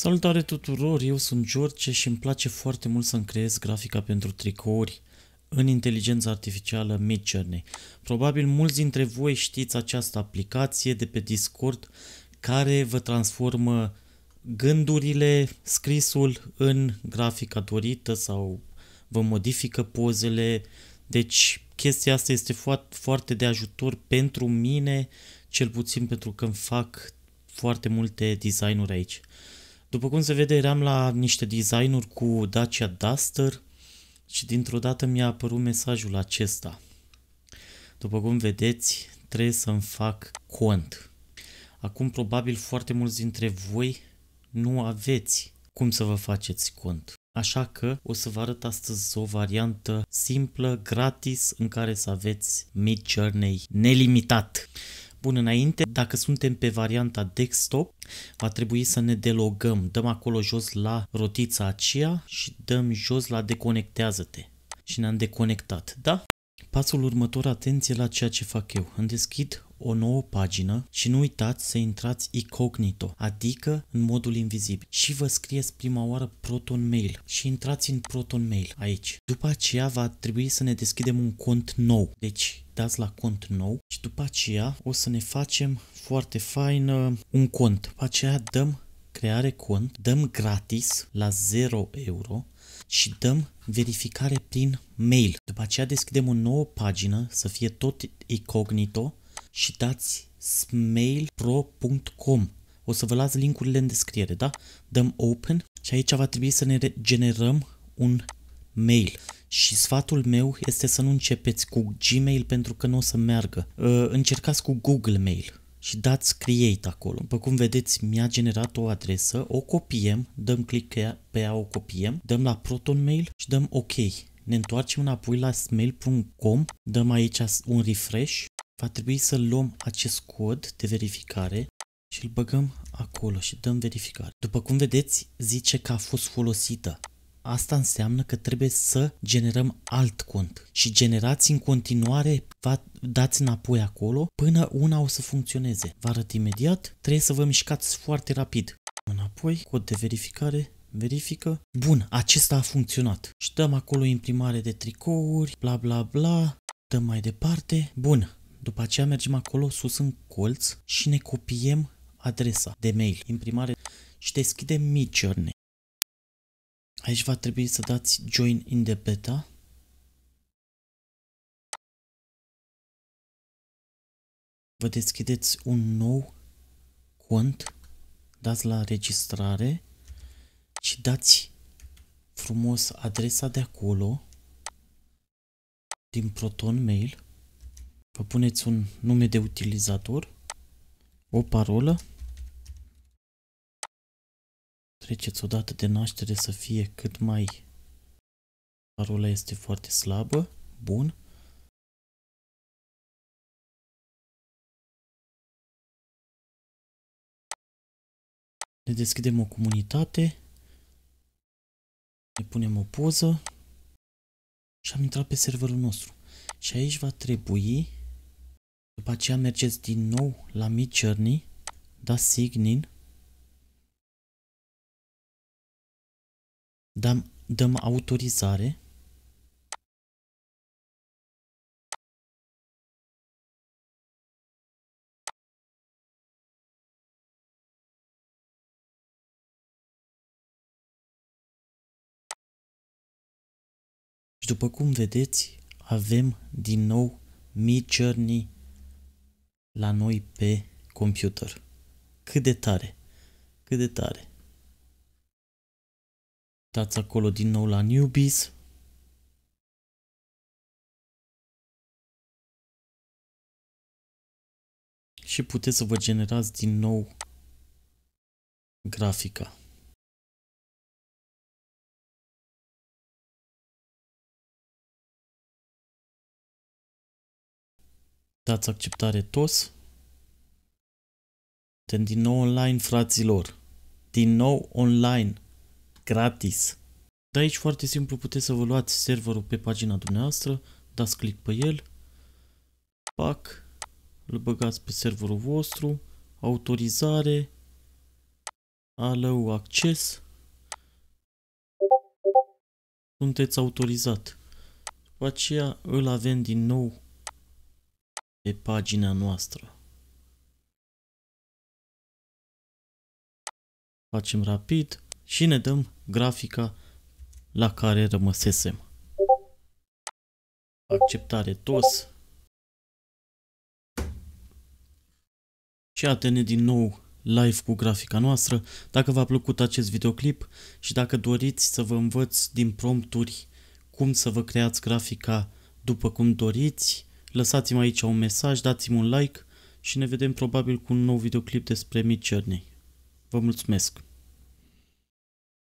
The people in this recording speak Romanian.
Salutare tuturor, eu sunt George și îmi place foarte mult să-mi creez grafica pentru tricouri în inteligența artificială Midjourney. Probabil mulți dintre voi știți această aplicație de pe Discord care vă transformă gândurile, scrisul în grafica dorită sau vă modifică pozele. Deci chestia asta este foarte, foarte de ajutor pentru mine, cel puțin pentru că îmi fac foarte multe designuri aici. După cum se vede, eram la niște designuri cu Dacia Duster și dintr-o dată mi-a apărut mesajul acesta. După cum vedeți, trebuie să-mi fac cont. Acum probabil foarte mulți dintre voi nu aveți cum să vă faceți cont. Așa că o să vă arăt astăzi o variantă simplă, gratis, în care să aveți Mid Journey nelimitat. Bun, înainte, dacă suntem pe varianta desktop, va trebui să ne delogăm. Dăm acolo jos la rotița aceea și dăm jos la deconectează-te. Și ne-am deconectat, da? Pasul următor, atenție la ceea ce fac eu. Îmi deschid o nouă pagină și nu uitați să intrați incognito, adică în modul invizibil și vă scrieți prima oară Proton Mail și intrați în Proton Mail aici. După aceea va trebui să ne deschidem un cont nou, deci dați la cont nou și după aceea o să ne facem foarte fain uh, un cont. După aceea dăm creare cont, dăm gratis la 0 euro și dăm verificare prin mail. După aceea deschidem o nouă pagină să fie tot incognito și dați smailpro.com. O să vă las linkurile în descriere, da? Dăm open și aici va trebui să ne generăm un mail. Și sfatul meu este să nu începeți cu Gmail pentru că nu o să meargă. Ă, încercați cu Google Mail și dați create acolo. După cum vedeți, mi-a generat o adresă, o copiem, dăm click pe ea, o copiem, dăm la Proton Mail și dăm OK. Ne întoarcem înapoi la smail.com, dăm aici un refresh va trebui să luăm acest cod de verificare și îl băgăm acolo și dăm verificare. După cum vedeți, zice că a fost folosită. Asta înseamnă că trebuie să generăm alt cont și generați în continuare, va, dați înapoi acolo până una o să funcționeze. Vă arăt imediat, trebuie să vă mișcați foarte rapid. Înapoi, cod de verificare, verifică. Bun, acesta a funcționat. Și dăm acolo imprimare de tricouri, bla bla bla, dăm mai departe. Bun, după aceea mergem acolo sus în colț și ne copiem adresa de mail, imprimare și deschidem Midjourney. Aici va trebui să dați Join in the Beta. Vă deschideți un nou cont, dați la registrare și dați frumos adresa de acolo din Proton Mail vă puneți un nume de utilizator, o parolă, treceți o dată de naștere să fie cât mai parola este foarte slabă, bun. Ne deschidem o comunitate, ne punem o poză și am intrat pe serverul nostru. Și aici va trebui după aceea mergeți din nou la Mid Journey, da signin, dăm, dăm autorizare, Și după cum vedeți, avem din nou Mid Journey la noi pe computer. Cât de tare! Cât de tare! Uitați acolo din nou la Newbies. Și puteți să vă generați din nou grafica. Dați acceptare toți. Suntem din nou online, fraților. Din nou online. Gratis. De aici foarte simplu puteți să vă luați serverul pe pagina dumneavoastră, dați click pe el, pac, îl băgați pe serverul vostru, autorizare, allow acces, sunteți autorizat. După aceea îl avem din nou pe pagina noastră. Facem rapid și ne dăm grafica la care rămăsesem. Acceptare TOS. Și atene din nou live cu grafica noastră. Dacă v-a plăcut acest videoclip și dacă doriți să vă învăț din prompturi cum să vă creați grafica după cum doriți, Lăsați-mi aici un mesaj, dați-mi un like și ne vedem probabil cu un nou videoclip despre Mid Journey. Vă mulțumesc!